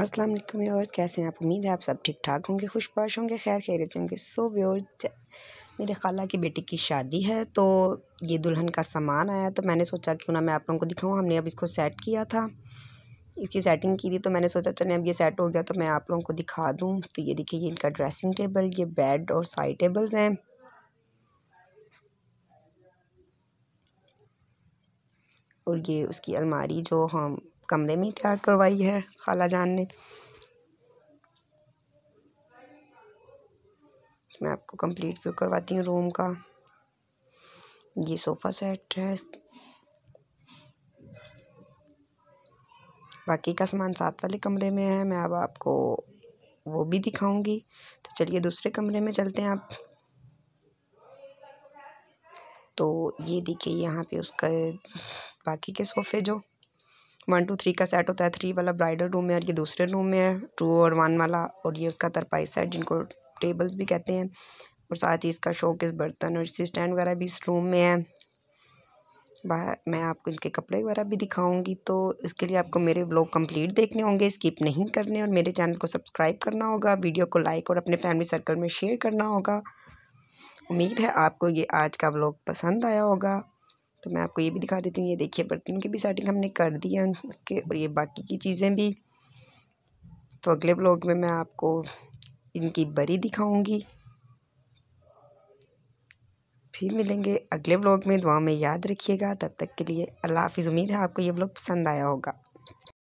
अस्सलाम वालेकुम कैसे हैं आप उम्मीद है आप सब ठीक ठाक होंगे खुशपाश होंगे खैर से होंगे सो व्यूअर्स मेरे खाला की बेटी की शादी है तो ये दुल्हन का सामान आया तो मैंने सोचा क्यों ना मैं आप लोगों को दिखाऊँ हमने अब इसको सेट किया था इसकी सेटिंग की थी तो मैंने सोचा चले अब ये सेट हो गया तो मैं आप लोगों को दिखा दूँ तो ये देखिए ये इनका ड्रेसिंग टेबल ये बेड और साइड टेबल्स हैं और ये उसकी अलमारी जो हम कमरे में तैयार करवाई है खाला जान ने मैं आपको कंप्लीट व्यू करवाती हूँ रूम का ये सोफ़ा सेट है बाकी का सामान साथ वाले कमरे में है मैं अब आपको वो भी दिखाऊंगी तो चलिए दूसरे कमरे में चलते हैं आप तो ये देखिए यहाँ पे उसका बाकी के सोफ़े जो वन टू थ्री का सेट होता है थ्री वाला ब्राइडल रूम में और ये दूसरे रूम में है टू और वन वाला और ये उसका तरपाई सेट जिनको टेबल्स भी कहते हैं और साथ ही इसका शोकेस बर्तन और इसी स्टैंड वगैरह भी इस रूम में है बाहर मैं आपको इनके कपड़े वगैरह भी दिखाऊंगी तो इसके लिए आपको मेरे ब्लॉग कंप्लीट देखने होंगे स्किप नहीं करने और मेरे चैनल को सब्सक्राइब करना होगा वीडियो को लाइक और अपने फैमिली सर्कल में शेयर करना होगा उम्मीद है आपको ये आज का ब्लॉग पसंद आया होगा तो मैं आपको ये भी दिखा देती हूँ ये देखिए बर्तन की भी सेटिंग हमने कर दी है उसके और ये बाकी की चीज़ें भी तो अगले ब्लॉग में मैं आपको इनकी बरी दिखाऊंगी फिर मिलेंगे अगले ब्लॉग में दुआ में याद रखिएगा तब तक के लिए अल्लाह हाफिज़ उम्मीद है आपको ये ब्लॉग पसंद आया होगा